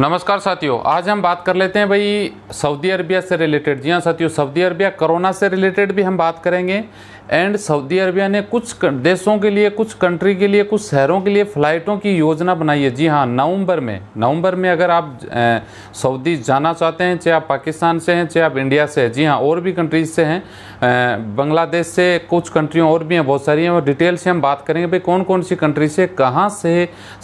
नमस्कार साथियों आज हम बात कर लेते हैं भाई सऊदी अरबिया से रिलेटेड जी हाँ साथियों सऊदी अरबिया कोरोना से रिलेटेड भी हम बात करेंगे एंड सऊदी अरबिया ने कुछ देशों के लिए कुछ कंट्री के लिए कुछ शहरों के लिए फ़्लाइटों की योजना बनाई है जी हाँ नवंबर में नवंबर में अगर आप सऊदी जाना चाहते हैं चाहे आप पाकिस्तान से हैं चाहे आप इंडिया से हैं जी हाँ और भी कंट्रीज से हैं बांग्लादेश से कुछ कंट्रियों और भी हैं बहुत सारी हैं और डिटेल से हम बात करेंगे भाई कौन कौन सी कंट्री से कहाँ से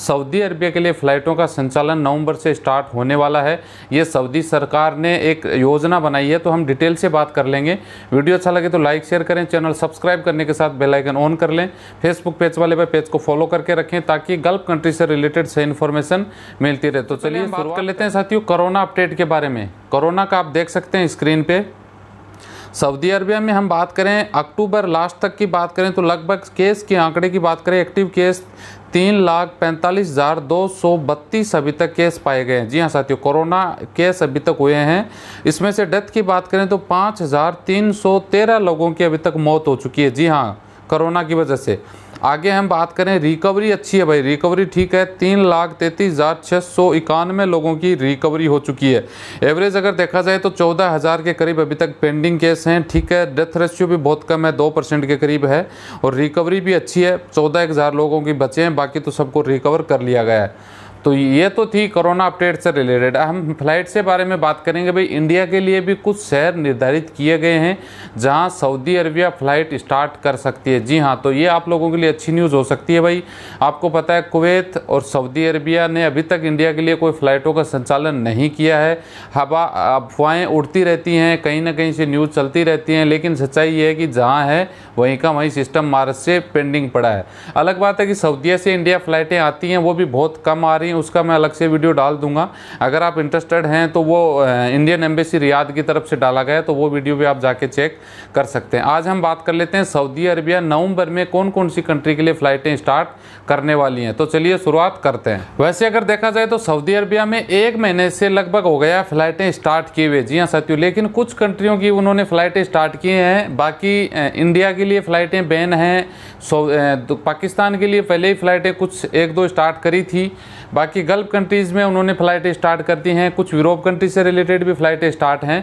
सऊदी अरबिया के लिए फ़्लाइटों का संचालन नवम्बर से स्टार्ट होने वाला है ये सऊदी सरकार ने एक योजना बनाई है तो हम डिटेल से बात कर लेंगे वीडियो अच्छा लगे तो लाइक शेयर करें चैनल सब सब्सक्राइब करने के साथ बेल आइकन ऑन कर लें फेसबुक पेज वाले पर पेज को फॉलो करके रखें ताकि गल्फ कंट्री से रिलेटेड सही इन्फॉर्मेशन मिलती रहे तो, तो चलिए बात कर लेते हैं साथियों कोरोना अपडेट के बारे में कोरोना का आप देख सकते हैं स्क्रीन पर सऊदी अरबिया में हम बात करें अक्टूबर लास्ट तक की बात करें तो लगभग केस के आंकड़े की बात करें एक्टिव केस तीन लाख पैंतालीस हज़ार दो सौ बत्तीस अभी तक केस पाए गए हैं जी हाँ साथियों कोरोना केस अभी तक हुए हैं इसमें से डेथ की बात करें तो पाँच हज़ार तीन सौ तेरह लोगों की अभी तक मौत हो चुकी है जी हाँ कोरोना की वजह से आगे हम बात करें रिकवरी अच्छी है भाई रिकवरी ठीक है तीन लाख तैंतीस हज़ार छः सौ इक्यानवे लोगों की रिकवरी हो चुकी है एवरेज अगर देखा जाए तो चौदह हज़ार के करीब अभी तक पेंडिंग केस हैं ठीक है डेथ रेशियो भी बहुत कम है दो परसेंट के करीब है और रिकवरी भी अच्छी है चौदह हज़ार लोगों की बचे हैं बाकी तो सबको रिकवर कर लिया गया है तो ये तो थी कोरोना अपडेट से रिलेटेड हम फ्लाइट से बारे में बात करेंगे भाई इंडिया के लिए भी कुछ शहर निर्धारित किए गए हैं जहां सऊदी अरबिया फ़्लाइट स्टार्ट कर सकती है जी हाँ तो ये आप लोगों के लिए अच्छी न्यूज़ हो सकती है भाई आपको पता है कुवैत और सऊदी अरबिया ने अभी तक इंडिया के लिए कोई फ़्लाइटों का संचालन नहीं किया है हवा अफवाहें उड़ती रहती हैं कहीं ना कहीं से न्यूज़ चलती रहती हैं लेकिन सच्चाई ये है कि जहाँ है वहीं का वहीं सिस्टम मार्च से पेंडिंग पड़ा है अलग बात है कि सऊदीया से इंडिया फ़्लाइटें आती हैं वो भी बहुत कम आ रही हैं नहीं उसका मैं अलग से वीडियो डाल दूंगा अगर आप इंटरेस्टेड हैं तो वो इंडियन एम्बेसी रियाद की तरफ से डाला गया है तो वो वीडियो भी आप जाके चेक कर सकते हैं आज हम बात कर लेते हैं सऊदी अरबिया नवंबर में कौन कौन सी कंट्री के लिए फ़्लाइटें स्टार्ट करने वाली हैं तो चलिए शुरुआत करते हैं वैसे अगर देखा जाए तो सऊदी अरबिया में एक महीने से लगभग हो गया फ़्लाइटें स्टार्ट किए हुए जी हाँ सत्यू लेकिन कुछ कंट्रियों की उन्होंने फ़्लाइटें स्टार्ट किए हैं बाकी इंडिया के लिए फ़्लाइटें बैन हैं तो पाकिस्तान के लिए पहले ही फ़्लाइटें कुछ एक दो स्टार्ट करी थी बाकी बाकी गल्फ कंट्रीज़ में उन्होंने फ़्लाइटें स्टार्ट कर दी हैं कुछ यूरोप कंट्री से रिलेटेड भी फ़्लाइटें स्टार्ट हैं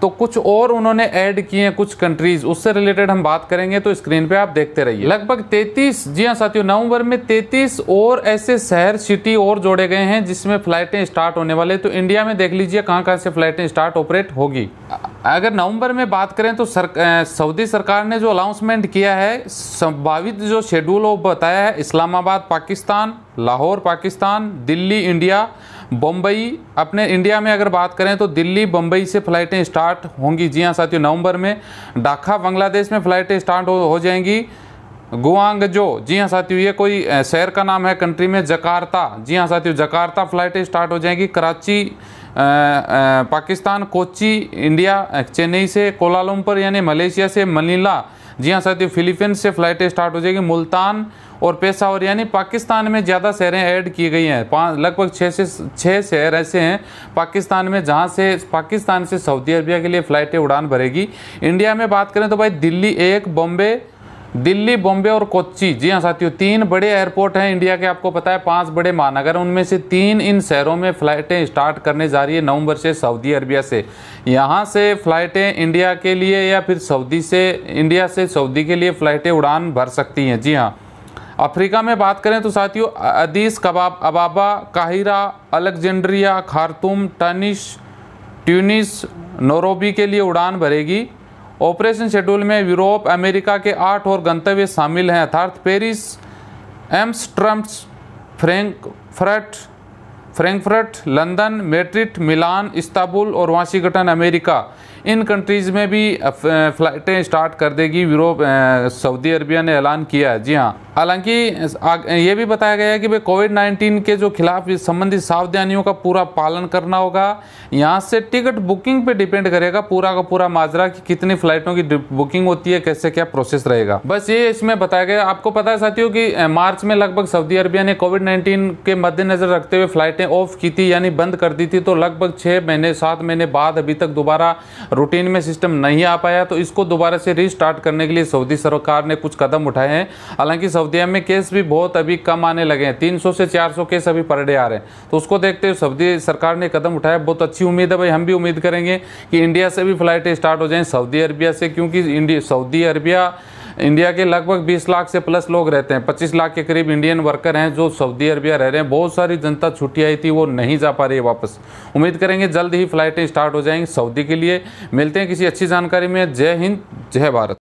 तो कुछ और उन्होंने ऐड किए हैं कुछ कंट्रीज़ उससे रिलेटेड हम बात करेंगे तो स्क्रीन पे आप देखते रहिए लगभग 33 जी हाँ साथियों नवंबर में 33 और ऐसे शहर सिटी और जोड़े गए हैं जिसमें फ़्लाइटें स्टार्ट होने वाले तो इंडिया में देख लीजिए कहाँ कहाँ से फ़्लाइटें स्टार्ट ऑपरेट होगी अगर नवंबर में बात करें तो सर सऊदी सरकार ने जो अनाउंसमेंट किया है संभावित जो शेड्यूल वो बताया है इस्लामाबाद पाकिस्तान लाहौर पाकिस्तान दिल्ली इंडिया बम्बई अपने इंडिया में अगर बात करें तो दिल्ली बम्बई से फ़्लाइटें स्टार्ट होंगी जी हाँ साथियों नवंबर में ढाका बांग्लादेश में फ़्लाइटें स्टार्ट हो, हो जाएंगी गुआंगजो जी हाँ साथियों ये कोई शहर का नाम है कंट्री में जकार्ता जी हाँ साथियों जकार्ता फ्लाइटें स्टार्ट हो जाएंगी कराची आ, आ, पाकिस्तान कोची इंडिया चेन्नई से कोलालमपुर यानी मलेशिया से मनीला जी हाँ साथियों फिलीपींस से फ्लाइटें स्टार्ट हो जाएगी मुल्तान और पेशावर यानी पाकिस्तान में ज़्यादा शहरें ऐड की गई हैं पाँच लगभग छः से छः शहर ऐसे हैं पाकिस्तान में जहाँ से पाकिस्तान से सऊदी अरबिया के लिए फ़्लाइटें उड़ान भरेगी इंडिया में बात करें तो भाई दिल्ली एक बॉम्बे दिल्ली बॉम्बे और कोच्ची जी हाँ साथियों तीन बड़े एयरपोर्ट हैं इंडिया के आपको पता है पांच बड़े महानगर उनमें से तीन इन शहरों में फ़्लाइटें स्टार्ट करने जा रही है नवंबर से सऊदी अरबिया से यहाँ से फ़्लाइटें इंडिया के लिए या फिर सऊदी से इंडिया से सऊदी के लिए फ़्लाइटें उड़ान भर सकती हैं जी हाँ अफ्रीका में बात करें तो साथियों अदीस कबाब अबाबा काहिरा अलेक्जेंड्रिया खारतूम टनिश ट्यूनिस नोरोबी के लिए उड़ान भरेगी ऑपरेशन शेड्यूल में यूरोप अमेरिका के आठ और गंतव्य शामिल हैं अर्थात Paris Amsterdam Frankfurt Frankfurt London Madrid Milan Istanbul और वाशिंगटन अमेरिका इन कंट्रीज़ में भी फ़्लाइटें स्टार्ट कर देगी यूरोप सऊदी अरबिया ने ऐलान किया है जी हाँ हालांकि ये भी बताया गया है कि भाई कोविड 19 के जो खिलाफ संबंधित सावधानियों का पूरा पालन करना होगा यहाँ से टिकट बुकिंग पे डिपेंड करेगा पूरा का पूरा माजरा कि कितनी फ्लाइटों की बुकिंग होती है कैसे क्या प्रोसेस रहेगा बस ये इसमें बताया गया आपको पता है साथियों कि मार्च में लगभग सऊदी अरबिया ने कोविड नाइन्टीन के मद्देनजर रखते हुए फ्लाइटें ऑफ की थी यानी बंद कर दी थी तो लगभग छः महीने सात महीने बाद अभी तक दोबारा रूटीन में सिस्टम नहीं आ पाया तो इसको दोबारा से रिस्टार्ट करने के लिए सऊदी सरकार ने कुछ कदम उठाए हैं हालांकि सऊदी अरब में केस भी बहुत अभी कम आने लगे हैं तीन से चार केस अभी पर डे आ रहे हैं तो उसको देखते हुए सऊदी सरकार ने कदम उठाया बहुत अच्छी उम्मीद है भाई हम भी उम्मीद करेंगे कि इंडिया से भी फ्लाइटें स्टार्ट हो जाएँ सऊदी अरबिया से क्योंकि सऊदी अरबिया इंडिया के लगभग 20 लाख से प्लस लोग रहते हैं 25 लाख के करीब इंडियन वर्कर हैं जो सऊदी अरबिया रह रहे हैं बहुत सारी जनता छुट्टी आई थी वो नहीं जा पा रही है वापस उम्मीद करेंगे जल्द ही फ्लाइटें स्टार्ट हो जाएंगी सऊदी के लिए मिलते हैं किसी अच्छी जानकारी में जय हिंद जय भारत